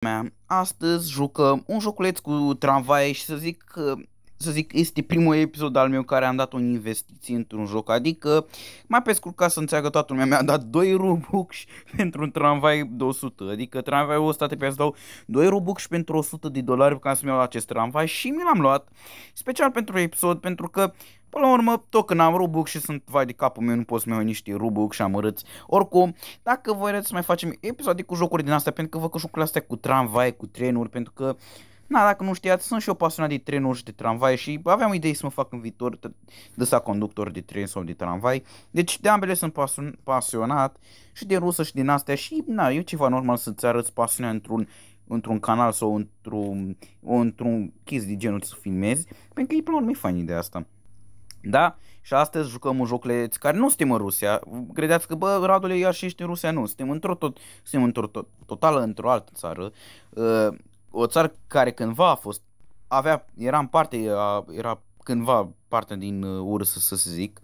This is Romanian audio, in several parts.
mea, astăzi jucăm un joculeț cu tramvai și să zic că să zic, este primul episod al meu care am dat o investiție într-un joc, adică, mai pe scurt ca să înțeleagă toată lumea, mi-a dat 2 rubux pentru un tramvai de 100, adică tramvaiul ăsta te să dau 2 rubux pentru 100 de dolari ca să-mi iau acest tramvai și mi l-am luat special pentru episod, pentru că Până la urmă, tot când am rubuc și sunt vai de capul meu, nu pot să-mi iau niște rubuc și amărâți. Oricum, dacă voi vreți să mai facem episoade cu jocuri din astea, pentru că vă că jocurile astea cu tramvai, cu trenuri, pentru că Na, dacă nu știați, sunt și eu pasionat de trenuri și de tramvai și aveam idei să mă fac în viitor de să conductor de tren sau de tramvai. Deci de ambele sunt pasionat și de rusă și din astea și na, e ceva normal să-ți arăți pasiunea într-un într-un canal sau într-un, într-un chis de genul să filmezi, pentru că e până la urmă fain ideea asta. Da? Și astăzi jucăm un joc care nu suntem în Rusia. Credeți că, bă, Radule, ia și ești în Rusia? Nu, suntem într-o, tot, suntem într-o tot, totală, într-o altă țară. Uh, o țară care cândva a fost, avea, era în parte, a, era cândva parte din uh, URSS, să, să zic.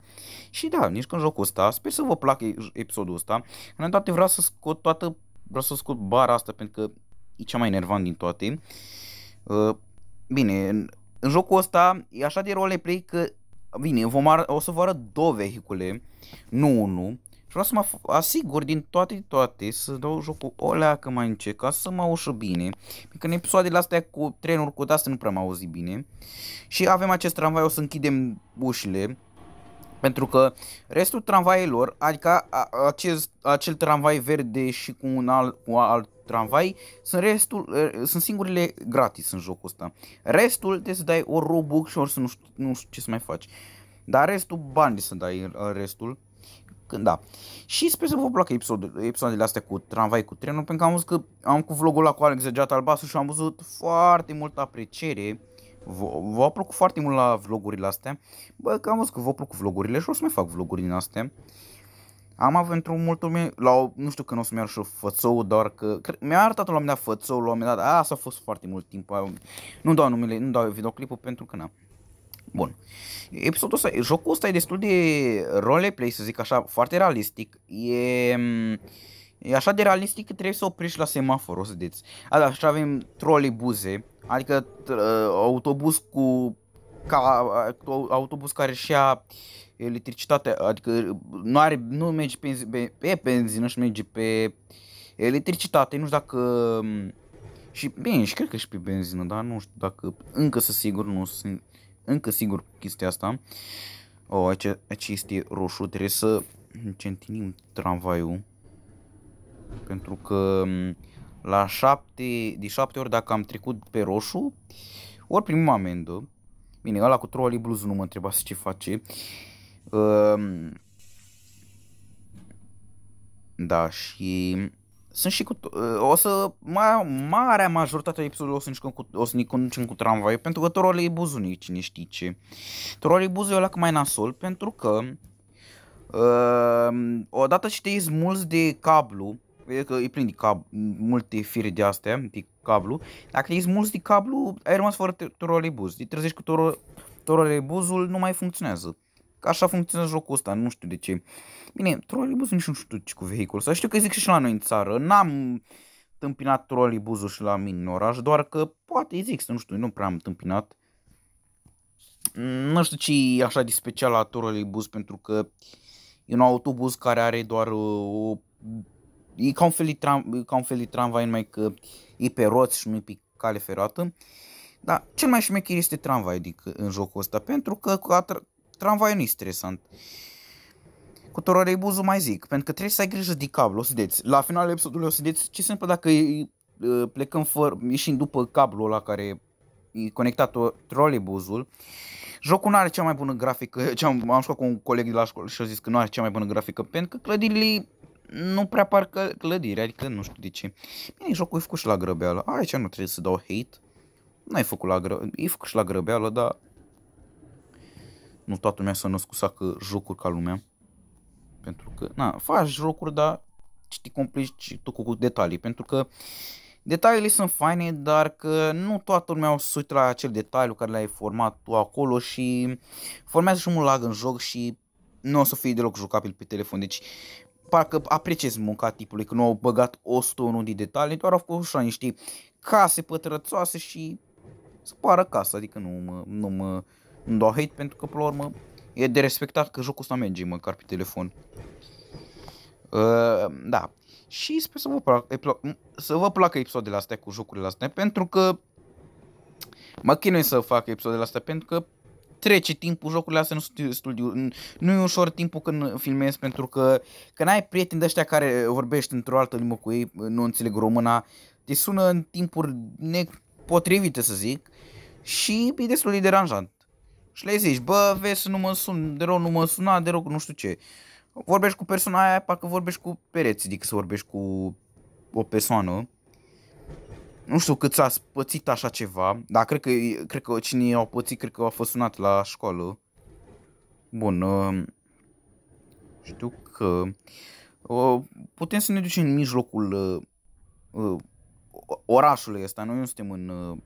Și da, nici când jocul ăsta, sper să vă placă episodul ăsta. În toate vreau să scot toată, vreau să scot bara asta pentru că e cea mai nervant din toate. Uh, bine, în, în jocul ăsta e așa de roleplay că Bine, vom ar- o să vă arăt două vehicule, nu unul. Și vreau să mă asigur din toate, toate, să dau jocul o leacă mai încet, ca să mă ușă bine. Pentru că în episoadele astea cu trenuri cu dastă nu prea m auzit bine. Și avem acest tramvai, o să închidem ușile. Pentru că restul tramvaielor, adică acest, acel tramvai verde și cu un alt, cu alt tramvai sunt, restul, sunt singurile gratis în jocul ăsta. Restul trebuie să dai o Robux și ori să nu știu, nu știu ce să mai faci. Dar restul, bani să dai restul. Când da. Și sper să vă placă episodul, episoadele astea cu tramvai, cu trenul, pentru că am văzut că am cu vlogul ăla cu Alex Degeat Albasu și am văzut foarte multă apreciere. V-a plăcut foarte mult la vlogurile astea. Bă, că am văzut că v-a plăcut vlogurile și o să mai fac vloguri din astea. Am avut într-un lume, la o, nu știu când o să mi și fățou, doar că cred, mi-a arătat la un dat fățou, la un moment dat, a, s-a fost foarte mult timp, nu dau numele, nu dau videoclipul pentru că n-am. Bun. Episodul ăsta, jocul ăsta e destul de roleplay, să zic așa, foarte realistic. E, e așa de realistic că trebuie să oprești la semafor, o să vedeți. Așa da, și avem troleibuze, adică uh, autobuz cu ca autobuz care și ia electricitate, adică nu, are, nu merge pe, pe benzină și merge pe electricitate, nu știu dacă și bine, și cred că și pe benzină, dar nu știu dacă încă să sigur, nu sunt încă sigur chestia asta. O, oh, aici, aici este roșu, trebuie să centinim tramvaiul. Pentru că la 7, de 7 ori dacă am trecut pe roșu, ori primim amendă, Bine, ăla cu trolley blues nu mă întreba ce face. Ehm, da, și sunt și cu... O să... Ma, marea majoritate a episodului o să, ne cu, o să ne conducem cu tramvaiul, pentru că troleibuzul nu nici cine știe ce. Troleibuzul e ăla mai nasol, pentru că... Uh, odată ce te iei mulți de cablu, vede că e plin de cab, multe fire de astea, de cablu. Dacă ești mulți de cablu, ai rămas fără troleibuz. Te trezești cu troleibuzul, nu mai funcționează. Așa funcționează jocul ăsta, nu știu de ce. Bine, troleibuzul nici nu știu ce cu vehicul să Știu că zic și la noi în țară. N-am tâmpinat trolibuzul și la mine în oraș, doar că poate există, nu știu, nu prea am tâmpinat. Nu știu ce e așa de special la trolibuz pentru că e un autobuz care are doar uh, o e ca un fel de, tram, e ca un fel de tramvai, numai că e pe roți și nu e pe cale ferată. Dar cel mai șmecher este tramvai adică, în jocul ăsta, pentru că tra- tramvaiul nu e stresant. Cu buzul mai zic, pentru că trebuie să ai grijă de cablu, o să vedeți. La finalul episodului o să vedeți ce se întâmplă dacă plecăm fără, ieșind după cablul la care e conectat troleibuzul. Jocul nu are cea mai bună grafică, am jucat cu un coleg de la școală și a zis că nu are cea mai bună grafică, pentru că clădirile nu prea par că clădiri, adică nu știu de ce. Bine, jocul e făcut și la grăbeală. Aici nu trebuie să dau hate. Nu ai făcut la grăbeală, e făcut și la grăbeală, dar... Nu toată lumea s-a născut să că jocuri ca lumea. Pentru că, na, faci jocuri, dar știi complici tu cu detalii. Pentru că detaliile sunt faine, dar că nu toată lumea o să la acel detaliu care l-ai format tu acolo și formează și un lag în joc și nu o să fie deloc jucabil pe telefon. Deci parcă apreciez munca tipului, că nu au băgat stonă de detalii, doar au făcut așa niște case pătrățoase și să pară casă, adică nu mă, nu mă, nu dau hate pentru că, pe la urmă, e de respectat că jocul ăsta merge măcar pe telefon. Uh, da. Și sper să vă, placă, să vă placă episoadele astea cu jocurile astea, pentru că mă chinui să fac episoadele astea, pentru că trece timpul, jocurile astea nu sunt studiu, nu e ușor timpul când filmezi pentru că când ai prieteni de ăștia care vorbești într-o altă limbă cu ei, nu înțeleg româna, te sună în timpuri nepotrivite să zic și e destul de deranjant. Și le zici, bă, vezi să nu mă sun, de rău nu mă suna, de rău nu știu ce. Vorbești cu persoana aia, parcă vorbești cu pereți, adică să vorbești cu o persoană nu știu cât s-a pățit așa ceva, dar cred că, cred că cine au pățit, cred că a fost sunat la școală. Bun, uh, știu că uh, putem să ne ducem în mijlocul uh, uh, orașului ăsta, noi nu suntem în, uh,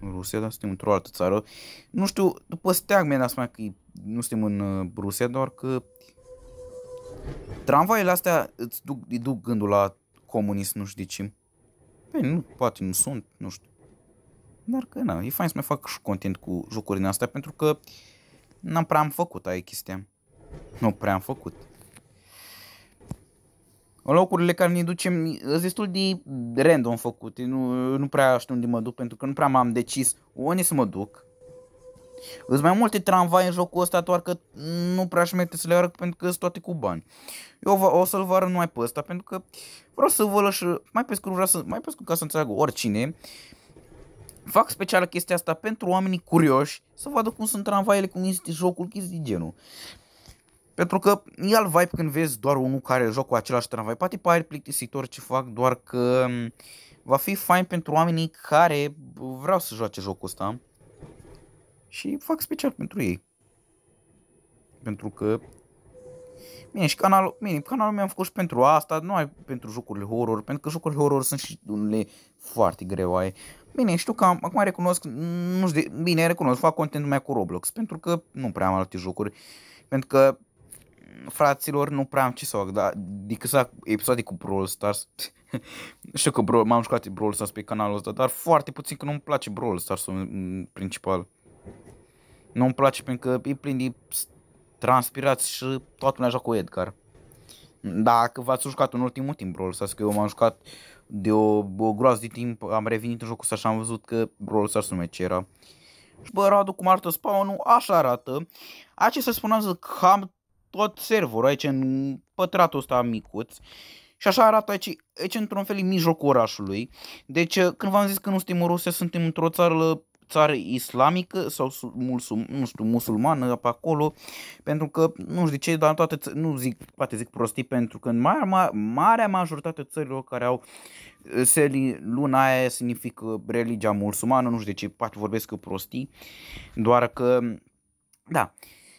în Rusia, dar suntem într-o altă țară. Nu știu, după steag mi-a dat seama că nu suntem în uh, Rusia, doar că tramvaiele astea îți duc, îi duc gândul la comunism, nu știu de ce. Păi nu, poate nu sunt, nu știu. Dar că, na, e fain să mai fac și content cu jocurile astea, pentru că n-am prea am făcut, aia chestia. Nu prea am făcut. Locurile care ne ducem sunt destul de random făcute, nu, nu prea știu unde mă duc, pentru că nu prea m-am decis unde să mă duc, Îs mai multe tramvai în jocul ăsta, doar că nu prea aș merge să le arăt pentru că sunt toate cu bani. Eu o să-l vă arăt numai pe ăsta, pentru că vreau să vă lăs, mai pe scurt, vreau să, mai pe scurt ca să înțeleagă oricine, fac specială chestia asta pentru oamenii curioși să vadă cum sunt tramvaiele, cum este jocul, chestii de genul. Pentru că e al vibe când vezi doar unul care joc cu același tramvai. Poate aer plictisitor ce fac, doar că va fi fain pentru oamenii care vreau să joace jocul ăsta și fac special pentru ei. Pentru că Bine, și canalul, bine, canalul mi-am făcut și pentru asta, nu ai pentru jocurile horror, pentru că jocurile horror sunt și unele foarte greoaie. Bine, știu că am, acum recunosc, nu știu, bine, recunosc, fac content mai cu Roblox, pentru că nu prea am alte jocuri, pentru că, mm, fraților, nu prea am ce să fac, dar decât adică să episoade cu Brawl Stars, știu că m-am jucat Brawl Stars pe canalul ăsta, dar foarte puțin că nu-mi place Brawl Stars în mm, principal. Nu-mi place pentru că e plin de transpirați și toată lumea joacă cu Edgar. Dacă v-ați jucat în ultimul timp Brawl Stars, că eu m-am jucat de o, o groază de timp, am revenit în jocul ăsta și am văzut că Brawl Stars nu mai ce era. Și bă, Radu, cum arată spawn-ul, așa arată. Aici se spunează cam tot serverul aici în pătratul ăsta micuț. Și așa arată aici, aici într-un fel e mijlocul orașului. Deci când v-am zis că nu suntem în Rusia, suntem într-o țară țară islamică sau musul, nu știu, musulmană pe acolo, pentru că nu știu de ce, dar toate, țări, nu zic, poate zic prostii, pentru că în marea, marea majoritate țărilor care au uh, Seli, luna aia significă religia musulmană, nu știu de ce, poate vorbesc că prostii, doar că, da.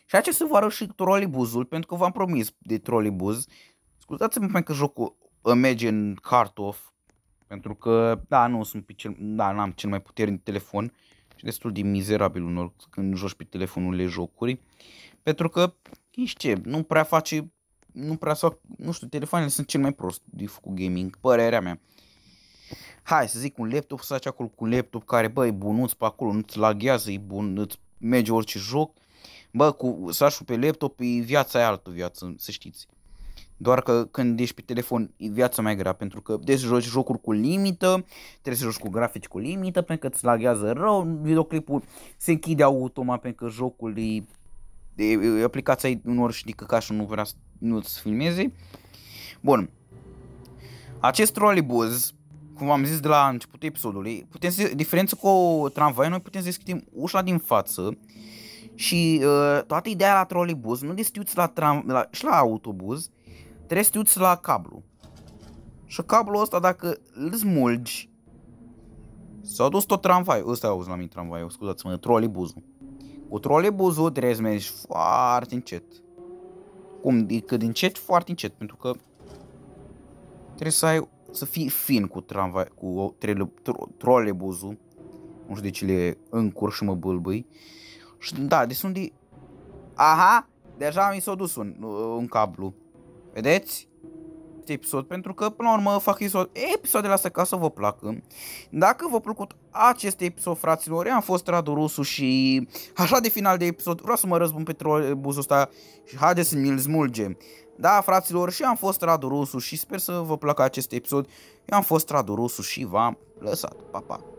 Și aici să vă arăt și trolibuzul, pentru că v-am promis de trolibuz. Scuzați-mă că jocul merge în cartof, pentru că, da, nu sunt pe cel, da, n-am cel mai puternic telefon și destul de mizerabil unor când joci pe telefonul jocuri, pentru că, știți ce, nu prea face, nu prea sau nu știu, telefoanele sunt cel mai prost de făcut gaming, părerea mea. Hai să zic un laptop, să faci acolo cu un laptop care, bă, e bunuț pe acolo, nu-ți laghează, e bun, îți merge orice joc. Bă, cu sașul pe laptop, e viața e altă viață, să știți. Doar că când ești pe telefon e viața mai grea pentru că des joci jocuri cu limită, trebuie să joci cu grafici cu limită pentru că îți laghează rău, videoclipul se închide automat pentru că jocul e, e, e aplicația ori și de căcașul nu vrea să nu-ți filmeze. Bun. Acest trolleybus cum am zis de la începutul episodului, putem să, diferență cu tramvai, noi putem să deschidem ușa din față și uh, toată ideea la trolleybus, nu deschiuți la, tram, la și la autobuz, trebuie să te uiți la cablu. Și cablul ăsta, dacă îl smulgi, s-a dus tot tramvaiul, ăsta auzi la mine tramvaiul, scuzați-mă, trolibuzul. Cu trolibuzul trebuie să mergi foarte încet. Cum, că adică din încet, foarte încet, pentru că trebuie să ai, să fii fin cu tramvai, cu trele, tro, trolebuzul. Nu știu de ce le încurc și mă bâlbâi. Și da, de deci sunt de... Aha, deja mi s-a dus un, un cablu. Vedeți? Este episod pentru că până la urmă fac episod, episoadele astea ca să vă placă. Dacă v-a plăcut acest episod, fraților, eu am fost Radu Rusu și așa de final de episod vreau să mă răzbun pe trolebuzul ăsta și haideți să mi-l smulge. Da, fraților, și am fost Radu Rusu și sper să vă placă acest episod. Eu am fost Radu Rusu și v-am lăsat. Pa, pa!